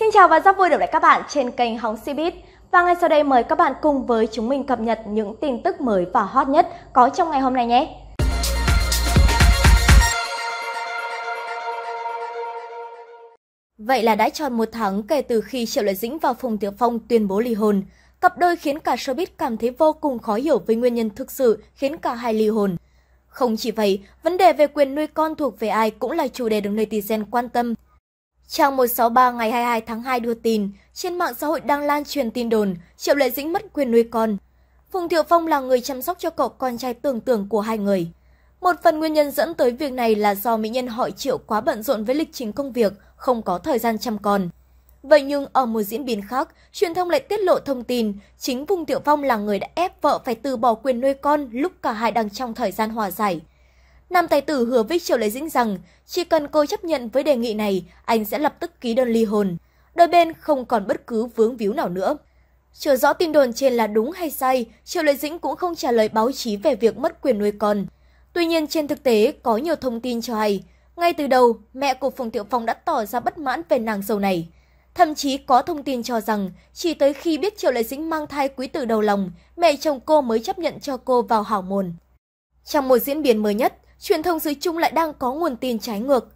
Xin chào và rất vui được lại các bạn trên kênh Hóng Cbiz. Và ngay sau đây mời các bạn cùng với chúng mình cập nhật những tin tức mới và hot nhất có trong ngày hôm nay nhé. Vậy là đã tròn một tháng kể từ khi Triệu Lệ Dĩnh và Phùng Tiểu Phong tuyên bố ly hôn. Cặp đôi khiến cả showbiz cảm thấy vô cùng khó hiểu với nguyên nhân thực sự khiến cả hai ly hôn. Không chỉ vậy, vấn đề về quyền nuôi con thuộc về ai cũng là chủ đề được netizen quan tâm Trang 163 ngày 22 tháng 2 đưa tin, trên mạng xã hội đang lan truyền tin đồn Triệu Lệ Dĩnh mất quyền nuôi con. Phùng Thiệu Phong là người chăm sóc cho cậu con trai tưởng tưởng của hai người. Một phần nguyên nhân dẫn tới việc này là do mỹ nhân họ Triệu quá bận rộn với lịch trình công việc, không có thời gian chăm con. Vậy nhưng ở một diễn biến khác, truyền thông lại tiết lộ thông tin chính Phùng Tiểu Phong là người đã ép vợ phải từ bỏ quyền nuôi con lúc cả hai đang trong thời gian hòa giải. Nam tài tử hứa với Triệu Lệ Dĩnh rằng chỉ cần cô chấp nhận với đề nghị này, anh sẽ lập tức ký đơn ly hôn. Đôi bên không còn bất cứ vướng víu nào nữa. Chưa rõ tin đồn trên là đúng hay sai, Triệu Lệ Dĩnh cũng không trả lời báo chí về việc mất quyền nuôi con. Tuy nhiên trên thực tế có nhiều thông tin cho hay, ngay từ đầu mẹ của Phùng Tiệu Phong đã tỏ ra bất mãn về nàng dâu này. Thậm chí có thông tin cho rằng chỉ tới khi biết Triệu Lệ Dĩnh mang thai quý tử đầu lòng, mẹ chồng cô mới chấp nhận cho cô vào hảo môn. Trong một diễn biến mới nhất, truyền thông dưới chung lại đang có nguồn tin trái ngược.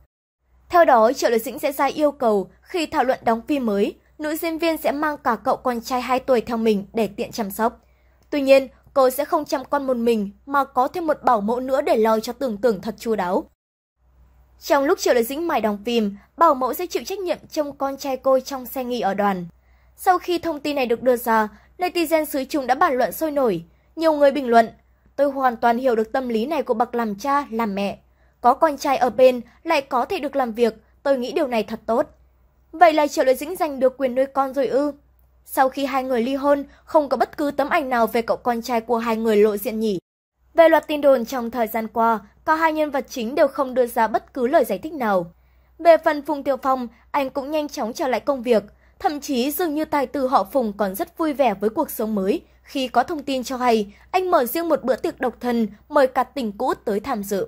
Theo đó, Triệu Lệ Dĩnh sẽ ra yêu cầu khi thảo luận đóng phim mới, nữ diễn viên sẽ mang cả cậu con trai 2 tuổi theo mình để tiện chăm sóc. Tuy nhiên, cô sẽ không chăm con một mình mà có thêm một bảo mẫu nữa để lo cho tưởng tưởng thật chu đáo. Trong lúc Triệu Lệ Dĩnh mải đóng phim, bảo mẫu sẽ chịu trách nhiệm trông con trai cô trong xe nghỉ ở đoàn. Sau khi thông tin này được đưa ra, netizen xứ chúng đã bàn luận sôi nổi. Nhiều người bình luận, Tôi hoàn toàn hiểu được tâm lý này của bậc làm cha, làm mẹ. Có con trai ở bên lại có thể được làm việc, tôi nghĩ điều này thật tốt. Vậy là Triệu Lệ Dĩnh giành được quyền nuôi con rồi ư? Sau khi hai người ly hôn, không có bất cứ tấm ảnh nào về cậu con trai của hai người lộ diện nhỉ. Về loạt tin đồn trong thời gian qua, cả hai nhân vật chính đều không đưa ra bất cứ lời giải thích nào. Về phần Phùng Tiểu Phong, anh cũng nhanh chóng trở lại công việc, Thậm chí dường như tài tử họ Phùng còn rất vui vẻ với cuộc sống mới. Khi có thông tin cho hay, anh mở riêng một bữa tiệc độc thân, mời cả tình cũ tới tham dự.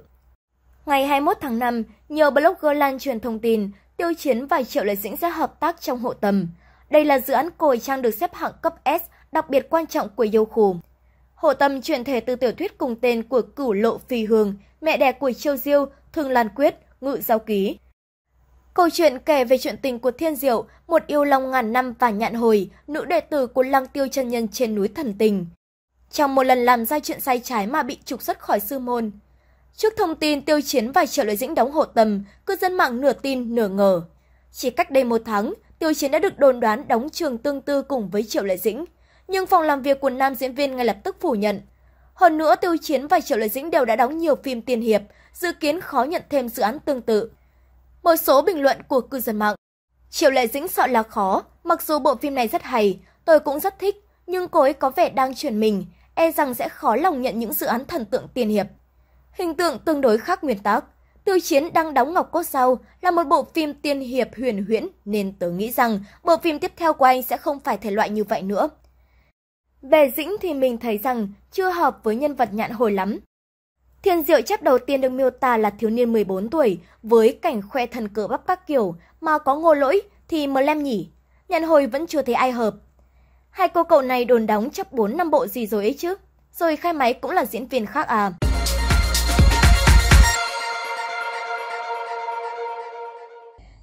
Ngày 21 tháng 5, nhiều blogger lan truyền thông tin, tiêu chiến và triệu lệ dĩnh sẽ hợp tác trong hộ tầm. Đây là dự án cồi trang được xếp hạng cấp S, đặc biệt quan trọng của yêu khù. Hộ tâm chuyển thể từ tiểu thuyết cùng tên của cửu lộ phi hương, mẹ đẻ của Châu Diêu, Thường Lan Quyết, Ngự Giao Ký. Câu chuyện kể về chuyện tình của Thiên Diệu, một yêu long ngàn năm và nhạn hồi, nữ đệ tử của Lăng Tiêu chân nhân trên núi Thần Tình. Trong một lần làm ra chuyện sai trái mà bị trục xuất khỏi sư môn. Trước thông tin Tiêu Chiến và Triệu Lợi Dĩnh đóng hộ tầm, cư dân mạng nửa tin nửa ngờ. Chỉ cách đây một tháng, Tiêu Chiến đã được đồn đoán đóng trường tương tư cùng với Triệu Lợi Dĩnh. Nhưng phòng làm việc của nam diễn viên ngay lập tức phủ nhận. Hơn nữa, Tiêu Chiến và Triệu Lợi Dĩnh đều đã đóng nhiều phim tiền hiệp, dự kiến khó nhận thêm dự án tương tự. Một số bình luận của cư dân mạng. Triệu Lệ Dĩnh sợ là khó, mặc dù bộ phim này rất hay, tôi cũng rất thích, nhưng cô ấy có vẻ đang chuyển mình, e rằng sẽ khó lòng nhận những dự án thần tượng tiền hiệp. Hình tượng tương đối khác nguyên tắc. Tiêu Chiến đang đóng Ngọc Cốt Sao là một bộ phim tiên hiệp huyền huyễn nên tớ nghĩ rằng bộ phim tiếp theo của anh sẽ không phải thể loại như vậy nữa. Về Dĩnh thì mình thấy rằng chưa hợp với nhân vật nhạn hồi lắm. Thiên diệu chấp đầu tiên được miêu tả là thiếu niên 14 tuổi, với cảnh khoe thần cờ bắp các kiểu, mà có ngô lỗi thì mờ lem nhỉ. Nhận hồi vẫn chưa thấy ai hợp. Hai cô cậu này đồn đóng chấp 4 năm bộ gì rồi ấy chứ. Rồi khai máy cũng là diễn viên khác à.